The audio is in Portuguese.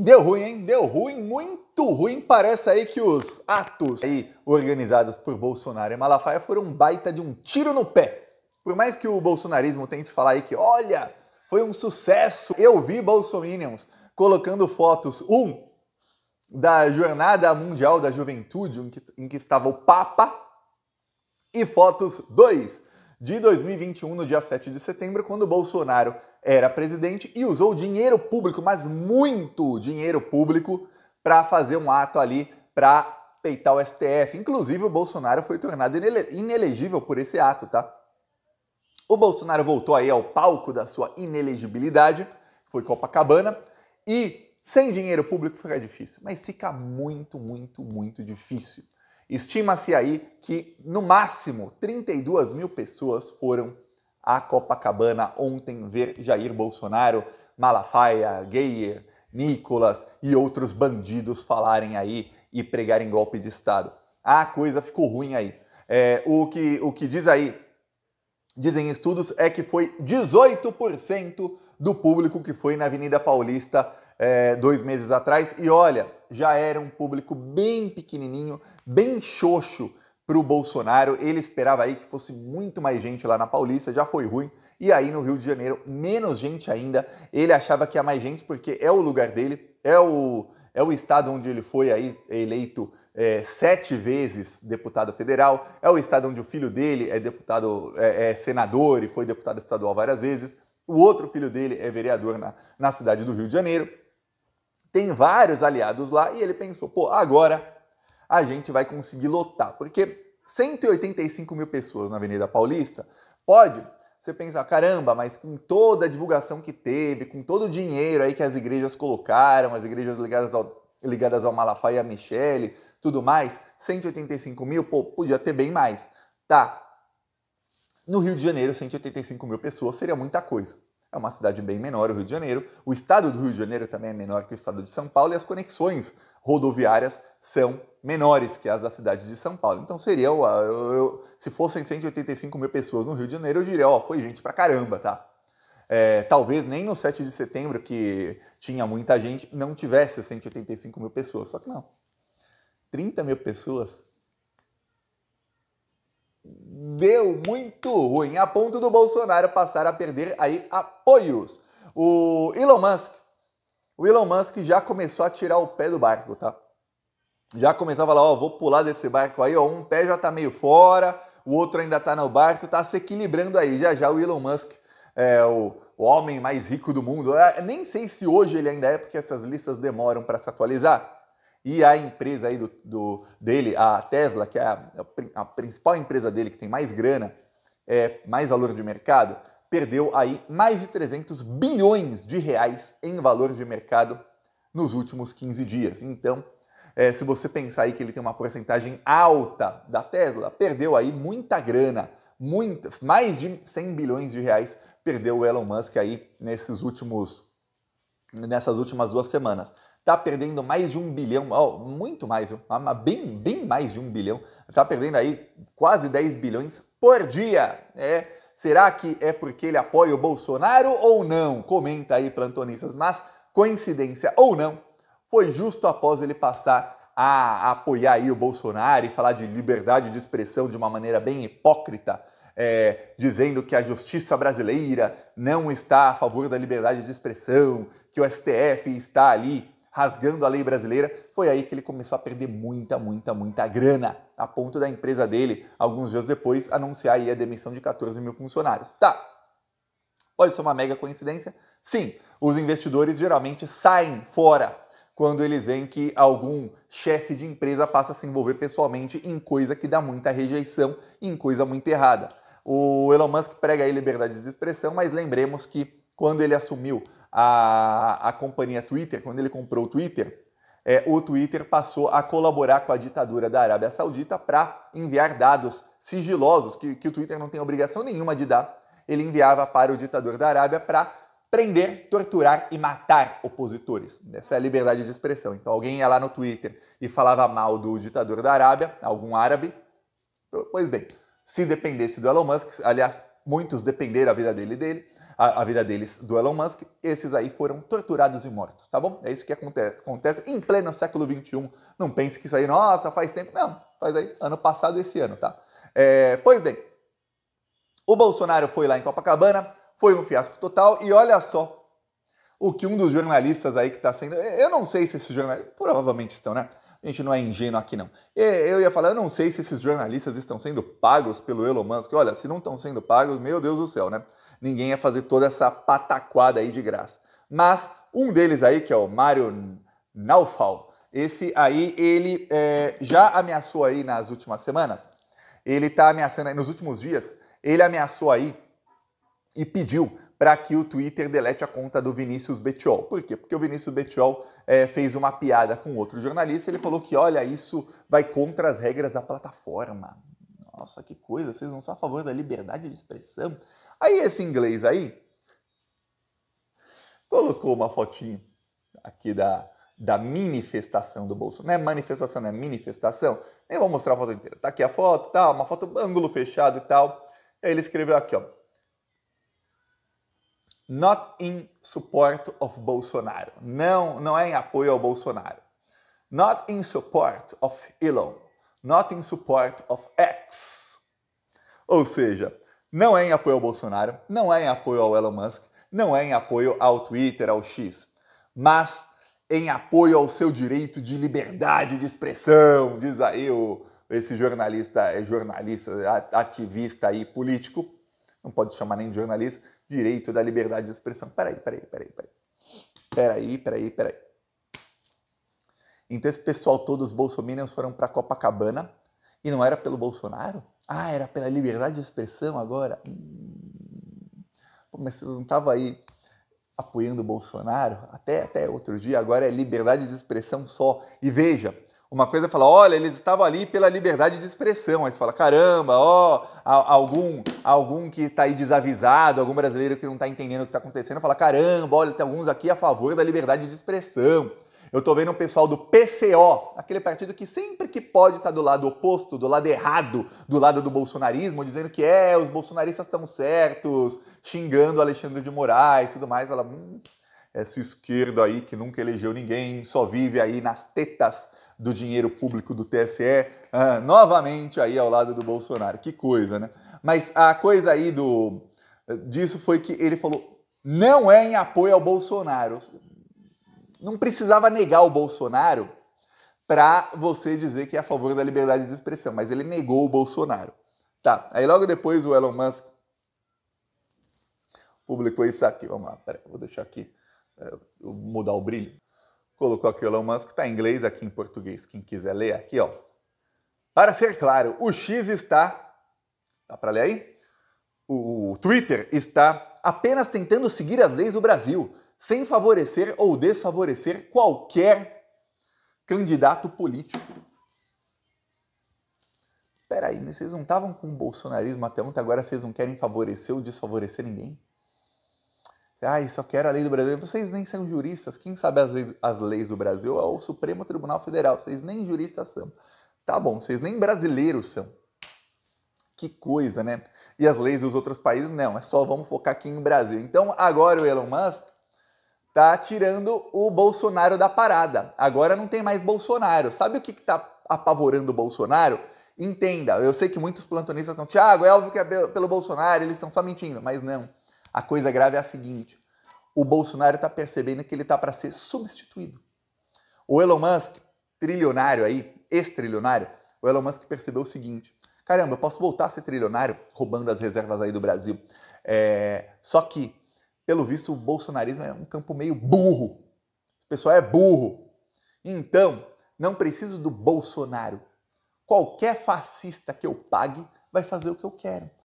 deu ruim, hein? Deu ruim, muito ruim. Parece aí que os atos aí organizados por Bolsonaro e Malafaia foram um baita de um tiro no pé. Por mais que o bolsonarismo tente falar aí que, olha, foi um sucesso. Eu vi Bolsonaro colocando fotos, um, da Jornada Mundial da Juventude, em que, em que estava o Papa, e fotos, dois, de 2021, no dia 7 de setembro, quando Bolsonaro era presidente e usou dinheiro público, mas muito dinheiro público, para fazer um ato ali para peitar o STF. Inclusive, o Bolsonaro foi tornado inelegível por esse ato, tá? O Bolsonaro voltou aí ao palco da sua inelegibilidade, foi Copacabana, e sem dinheiro público fica difícil, mas fica muito, muito, muito difícil. Estima-se aí que, no máximo, 32 mil pessoas foram a Copacabana ontem ver Jair Bolsonaro, Malafaia, Geyer, Nicolas e outros bandidos falarem aí e pregarem golpe de Estado. A coisa ficou ruim aí. É, o, que, o que diz aí, dizem estudos, é que foi 18% do público que foi na Avenida Paulista é, dois meses atrás. E olha, já era um público bem pequenininho, bem xoxo para o Bolsonaro. Ele esperava aí que fosse muito mais gente lá na Paulista, já foi ruim. E aí no Rio de Janeiro, menos gente ainda. Ele achava que ia mais gente porque é o lugar dele, é o, é o estado onde ele foi aí eleito é, sete vezes deputado federal, é o estado onde o filho dele é deputado, é, é senador e foi deputado estadual várias vezes. O outro filho dele é vereador na, na cidade do Rio de Janeiro. Tem vários aliados lá e ele pensou, pô, agora a gente vai conseguir lotar. Porque 185 mil pessoas na Avenida Paulista, pode você pensar, caramba, mas com toda a divulgação que teve, com todo o dinheiro aí que as igrejas colocaram, as igrejas ligadas ao, ligadas ao Malafaia e Michele, tudo mais, 185 mil, pô, podia ter bem mais. Tá. No Rio de Janeiro, 185 mil pessoas seria muita coisa. É uma cidade bem menor, o Rio de Janeiro. O estado do Rio de Janeiro também é menor que o estado de São Paulo e as conexões rodoviárias são menores que as da cidade de São Paulo. Então seria, eu, eu, se fossem 185 mil pessoas no Rio de Janeiro, eu diria, ó, foi gente pra caramba, tá? É, talvez nem no 7 de setembro, que tinha muita gente, não tivesse 185 mil pessoas. Só que não. 30 mil pessoas deu muito ruim, a ponto do Bolsonaro passar a perder aí apoios. O Elon Musk o Elon Musk já começou a tirar o pé do barco, tá? Já começou a falar, ó, oh, vou pular desse barco aí, ó, um pé já tá meio fora, o outro ainda tá no barco, tá se equilibrando aí. Já já o Elon Musk é o, o homem mais rico do mundo. Eu é, nem sei se hoje ele ainda é, porque essas listas demoram para se atualizar. E a empresa aí do, do dele, a Tesla, que é a, é a, principal empresa dele que tem mais grana, é mais valor de mercado, perdeu aí mais de 300 bilhões de reais em valor de mercado nos últimos 15 dias. Então, é, se você pensar aí que ele tem uma porcentagem alta da Tesla, perdeu aí muita grana, muitas, mais de 100 bilhões de reais perdeu o Elon Musk aí nesses últimos, nessas últimas duas semanas. Está perdendo mais de um bilhão, oh, muito mais, bem, bem mais de um bilhão. Está perdendo aí quase 10 bilhões por dia. É, Será que é porque ele apoia o Bolsonaro ou não? Comenta aí plantonistas. Mas, coincidência ou não, foi justo após ele passar a apoiar aí o Bolsonaro e falar de liberdade de expressão de uma maneira bem hipócrita, é, dizendo que a justiça brasileira não está a favor da liberdade de expressão, que o STF está ali rasgando a lei brasileira. Foi aí que ele começou a perder muita, muita, muita grana a ponto da empresa dele, alguns dias depois, anunciar a demissão de 14 mil funcionários. Tá. Pode ser uma mega coincidência? Sim, os investidores geralmente saem fora quando eles veem que algum chefe de empresa passa a se envolver pessoalmente em coisa que dá muita rejeição, em coisa muito errada. O Elon Musk prega aí liberdade de expressão, mas lembremos que quando ele assumiu a, a companhia Twitter, quando ele comprou o Twitter, é, o Twitter passou a colaborar com a ditadura da Arábia Saudita para enviar dados sigilosos, que, que o Twitter não tem obrigação nenhuma de dar. Ele enviava para o ditador da Arábia para prender, torturar e matar opositores. Essa é a liberdade de expressão. Então, alguém ia lá no Twitter e falava mal do ditador da Arábia, algum árabe. Pois bem, se dependesse do Elon Musk, aliás, muitos dependeram a vida dele dele, a, a, vida deles do Elon Musk, esses aí foram torturados e mortos, tá bom? É isso que acontece, acontece em pleno século XXI. Não pense que isso aí, nossa, faz tempo. Não, faz aí ano passado esse ano, tá? É, pois bem, o Bolsonaro foi lá em Copacabana, foi um fiasco total, e olha só o que um dos jornalistas aí que está sendo. Eu não sei se esses jornalistas. Provavelmente estão, né? A gente não é ingênuo aqui, não. Eu ia falar, eu não sei se esses jornalistas estão sendo pagos pelo Elon Musk. Olha, se não estão sendo pagos, meu Deus do céu, né? ninguém ia fazer toda essa pataquada aí de graça. Mas um deles aí, que é o Mário Naufal, esse aí, ele é, já ameaçou aí nas últimas semanas, ele está ameaçando aí nos últimos dias, ele ameaçou aí e pediu para que o Twitter delete a conta do Vinícius Betiol. Por quê? Porque o Vinícius Betiol é, fez uma piada com outro jornalista, ele falou que, olha, isso vai contra as regras da plataforma. Nossa, que coisa, vocês não são a favor da liberdade de expressão? Aí esse inglês aí colocou uma fotinho aqui da, da manifestação do Bolsonaro. Não é manifestação, não é manifestação. Nem vou mostrar a foto inteira. Tá aqui a foto, tal, tá, uma foto ângulo fechado e tal. Aí ele escreveu aqui, ó. Not in support of Bolsonaro. Não, não é em apoio ao Bolsonaro. Not in support of Elon. Not in support of ou seja, não é em apoio ao Bolsonaro, não é em apoio ao Elon Musk, não é em apoio ao Twitter, ao X, mas em apoio ao seu direito de liberdade de expressão, diz aí o, esse jornalista, é jornalista, ativista e político, não pode chamar nem de jornalista, direito da liberdade de expressão. Peraí, peraí, peraí, peraí. Peraí, peraí, peraí. Então esse pessoal todos os bolsominions, foram para Copacabana e não era pelo Bolsonaro? Ah, era pela liberdade de expressão agora? Hum, mas vocês não estavam aí apoiando o Bolsonaro? Até, até outro dia, agora é liberdade de expressão só. E veja, uma coisa é fala, olha, eles estavam ali pela liberdade de expressão. Aí você fala, caramba, ó, algum, algum que está aí desavisado, algum brasileiro que não está entendendo o que está acontecendo, fala, caramba, olha, tem alguns aqui a favor da liberdade de expressão. Eu tô vendo o pessoal do PCO, aquele partido que sempre que pode estar tá do lado oposto, do lado errado, do lado do bolsonarismo, dizendo que é, os bolsonaristas estão certos, xingando Alexandre de Moraes e tudo mais. Ela, hum, essa esquerda aí que nunca elegeu ninguém, só vive aí nas tetas do dinheiro público do TSE, ah, novamente aí ao lado do Bolsonaro. Que coisa, né? Mas a coisa aí do disso foi que ele falou não é em apoio ao Bolsonaro não precisava negar o Bolsonaro para você dizer que é a favor da liberdade de expressão, mas ele negou o Bolsonaro. Tá, aí logo depois o Elon Musk publicou isso aqui. Vamos lá, peraí, vou deixar aqui, é, vou mudar o brilho. Colocou aqui o Elon Musk, tá em inglês, aqui em português, quem quiser ler, aqui ó. Para ser claro, o X está. Dá para ler aí? O Twitter está apenas tentando seguir as leis do Brasil sem favorecer ou desfavorecer qualquer candidato político. Peraí, vocês não estavam com o bolsonarismo até ontem, agora vocês não querem favorecer ou desfavorecer ninguém? Ah, só quero a lei do Brasil. Vocês nem são juristas. Quem sabe as leis, as leis do Brasil é o Supremo Tribunal Federal. Vocês nem juristas são. Tá bom, vocês nem brasileiros são. Que coisa, né? E as leis dos outros países, não. É só vamos focar aqui no Brasil. Então, agora o Elon Musk tá tirando o Bolsonaro da parada. Agora não tem mais Bolsonaro. Sabe o que, que tá apavorando o Bolsonaro? Entenda, eu sei que muitos plantonistas estão, Tiago, é óbvio que é pelo Bolsonaro, eles estão só mentindo, mas não. A coisa grave é a seguinte: o Bolsonaro está percebendo que ele está para ser substituído. O Elon Musk, trilionário aí, ex-trilionário, o Elon Musk percebeu o seguinte: caramba, eu posso voltar a ser trilionário roubando as reservas aí do Brasil. É, só que pelo visto, o bolsonarismo é um campo meio burro. O pessoal é burro. Então, não preciso do Bolsonaro. Qualquer fascista que eu pague vai fazer o que eu quero.